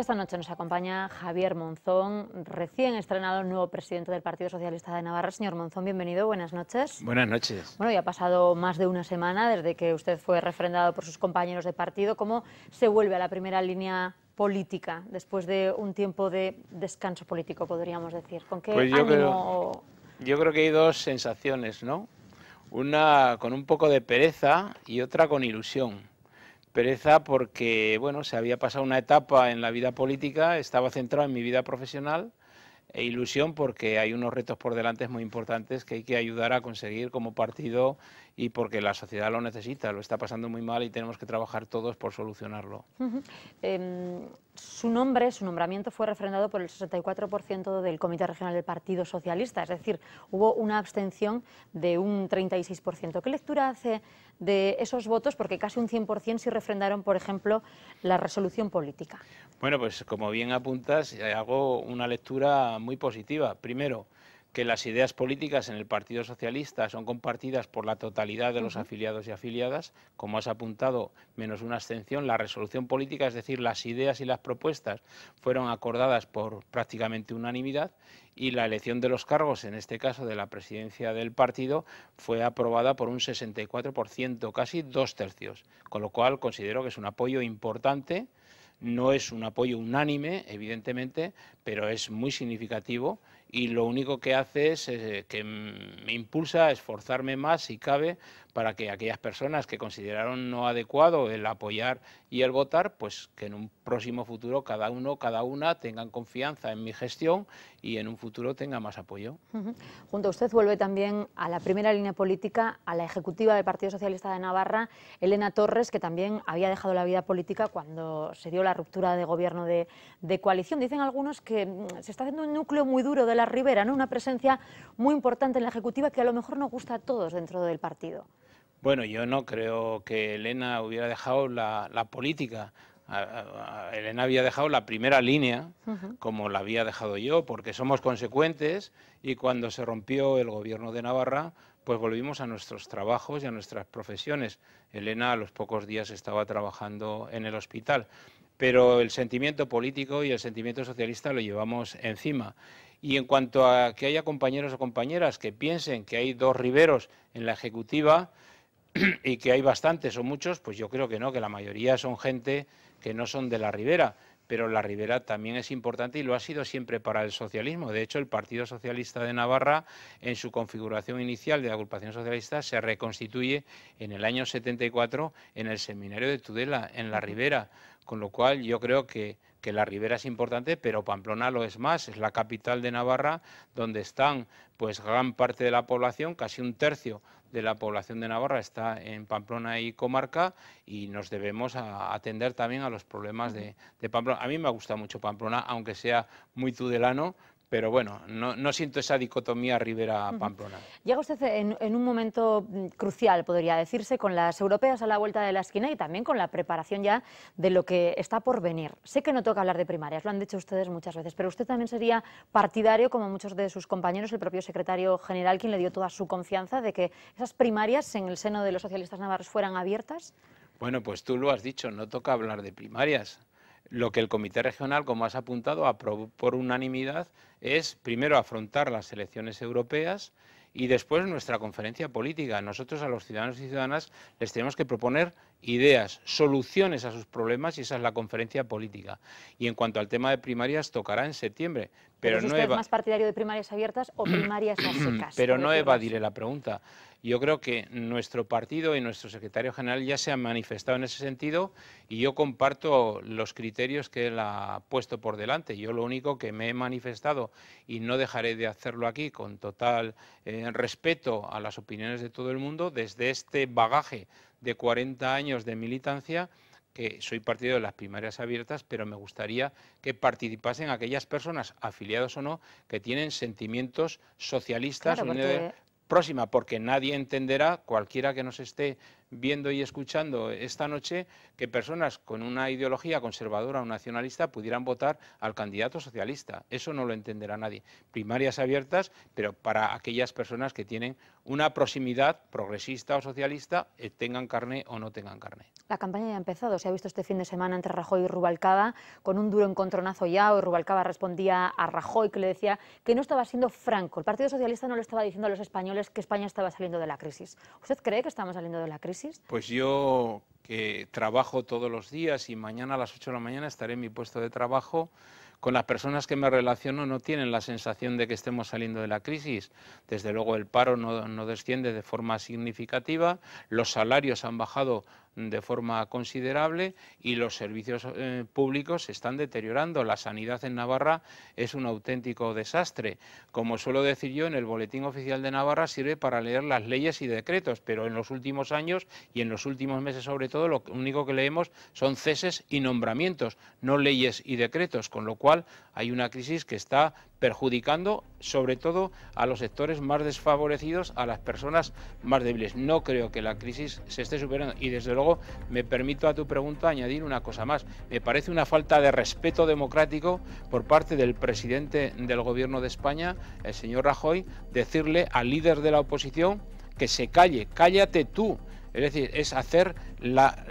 Esta noche nos acompaña Javier Monzón, recién estrenado nuevo presidente del Partido Socialista de Navarra. Señor Monzón, bienvenido, buenas noches. Buenas noches. Bueno, ya ha pasado más de una semana desde que usted fue refrendado por sus compañeros de partido. ¿Cómo se vuelve a la primera línea política después de un tiempo de descanso político, podríamos decir? ¿Con qué pues ánimo? yo creo que hay dos sensaciones, ¿no? Una con un poco de pereza y otra con ilusión Pereza porque, bueno, se había pasado una etapa en la vida política, estaba centrado en mi vida profesional e ilusión porque hay unos retos por delante muy importantes que hay que ayudar a conseguir como partido y porque la sociedad lo necesita, lo está pasando muy mal y tenemos que trabajar todos por solucionarlo. Em, su nombre, su nombramiento fue refrendado por el 64% del Comité Regional del Partido Socialista, es decir, hubo una abstención de un 36%. ¿Qué lectura hace de esos votos? Porque casi un 100% sí refrendaron, por ejemplo, la resolución política. Bueno, pues como bien apuntas, eh, hago una lectura muy positiva. Primero, que las ideas políticas en el Partido Socialista son compartidas por la totalidad de los afiliados y afiliadas, como has apuntado, menos una abstención, la resolución política, es decir, las ideas y las propuestas fueron acordadas por prácticamente unanimidad y la elección de los cargos, en este caso de la presidencia del partido, fue aprobada por un 64%, casi dos tercios, con lo cual considero que es un apoyo importante. No es un apoyo unánime, evidentemente, pero es muy significativo y lo único que hace es eh, que me impulsa a esforzarme más, si cabe, para que aquellas personas que consideraron no adecuado el apoyar y el votar, pues que en un próximo futuro cada uno, cada una tengan confianza en mi gestión y en un futuro tenga más apoyo. Junto a usted vuelve también a la primera línea política, a la ejecutiva del Partido Socialista de Navarra, Elena Torres, que también había dejado la vida política cuando se dio la ruptura de gobierno de, de coalición. Dicen algunos que mm, se está haciendo un núcleo muy duro de la la Rivera, una presencia muy importante en la Ejecutiva que a lo mejor no gusta a todos dentro del partido. Bueno, yo no creo que Elena hubiera dejado la, política. Elena había dejado la primera línea, como la había dejado yo, porque somos consecuentes y cuando se rompió el gobierno de Navarra, pues volvimos a nuestros trabajos y a nuestras profesiones. Elena a los pocos días estaba trabajando en el hospital, pero el sentimiento político y el sentimiento socialista lo llevamos encima. Y en cuanto a que haya compañeros o compañeras que piensen que hay dos riberos en la Ejecutiva y que hay bastantes o muchos, pues yo creo que no, que la mayoría son gente que no son de la Ribera pero la ribera también es importante y lo ha sido siempre para el socialismo. De hecho, el Partido Socialista de Navarra, en su configuración inicial de la agrupación socialista, se reconstituye en el año 74 en el seminario de Tudela, en la ribera, con lo cual yo creo que que la ribera es importante, pero Pamplona lo es más, es la capital de Navarra, donde están pues gran parte de la población, casi un tercio de la población de Navarra está en Pamplona y comarca y nos debemos a atender también a los problemas de, de Pamplona. A mí me gusta mucho Pamplona, aunque sea muy tudelano, pero bueno, no, siento esa dicotomía Rivera-Pamplona. Llega usted en, en, un momento mm, crucial, podría decirse, con las europeas a la vuelta de la esquina y también con la preparación ya de lo que está por venir. Sé que no toca hablar de primarias, lo han dicho ustedes muchas veces, pero usted también sería partidario, como muchos de sus compañeros, el propio secretario general, quien le dio toda su confianza de que esas primarias en el seno de los socialistas navarros fueran abiertas. Bueno, pues tú lo has dicho, no toca hablar de primarias lo que el Comité Regional, como has apuntado, aprobó por unanimidad es primero afrontar las elecciones europeas y después nuestra conferencia política. Nosotros a los ciudadanos y ciudadanas les tenemos que proponer ideas, soluciones a sus problemas y esa es la conferencia política. Y en cuanto al tema de primarias, tocará en septiembre. Pero, no más partidario de primarias abiertas o primarias más secas? Pero no evadiré la pregunta. Yo creo que nuestro partido y nuestro secretario general ya se han manifestado en ese sentido y yo comparto los criterios que él ha puesto por delante. Yo lo único que me he manifestado y no dejaré de hacerlo aquí con total eh, respeto a las opiniones de todo el mundo desde este bagaje de 40 años de militancia que soy partido de las primarias abiertas, pero me gustaría que participasen aquellas personas, afiliados o no, que tienen sentimientos socialistas, próxima, porque nadie entenderá, cualquiera que nos esté viendo y escuchando esta noche que personas con una ideología conservadora o nacionalista pudieran votar al candidato socialista. Eso no lo entenderá nadie. Primarias abiertas, pero para aquellas personas que tienen una proximidad progresista o socialista, eh, tengan carne o no tengan carne. La campaña ya ha empezado. Se ha visto este fin de semana entre Rajoy y Rubalcaba con un duro encontronazo ya. O Rubalcaba respondía a Rajoy que le decía que no estaba siendo franco. El Partido Socialista no le estaba diciendo a los españoles que España estaba saliendo de la crisis. ¿Usted cree que estamos saliendo de la crisis? Pues yo que trabajo todos los días y mañana a las 8 de la mañana estaré en mi puesto de trabajo con las personas que me relaciono no tienen la sensación de que estemos saliendo de la crisis. Desde luego el paro no, no, desciende de forma significativa, los salarios han bajado de forma considerable y los servicios eh, públicos se están deteriorando. La sanidad en Navarra es un auténtico desastre. Como suelo decir yo, en el Boletín Oficial de Navarra sirve para leer las leyes y decretos, pero en los últimos años y en los últimos meses sobre todo lo único que leemos son ceses y nombramientos, no leyes y decretos, con lo cual hay una crisis que está perjudicando sobre todo a los sectores más desfavorecidos, a las personas más débiles. No creo que la crisis se esté superando y desde luego luego me permito a tu pregunta añadir una cosa más. Me parece una falta de respeto democrático por parte del presidente del Gobierno de España, el señor Rajoy, decirle al líder de la oposición que se calle, cállate tú. Es decir, es hacer la,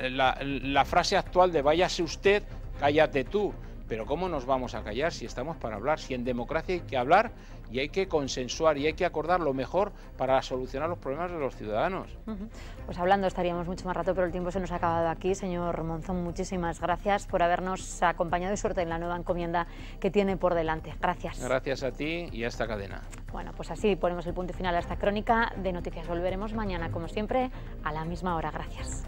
frase actual de váyase usted, cállate tú. Pero ¿cómo nos vamos a callar si estamos para hablar? Si en democracia hay que hablar y hay que consensuar y hay que acordar lo mejor para solucionar los problemas de los ciudadanos. Pues hablando estaríamos mucho más rato, pero el tiempo se nos ha acabado aquí. Señor Monzón, muchísimas gracias por habernos acompañado y suerte en la nueva encomienda que tiene por delante. Gracias. Gracias a ti y a esta cadena. Bueno, pues así ponemos el punto final a esta crónica de noticias. Volveremos mañana, como siempre, a la misma hora. Gracias.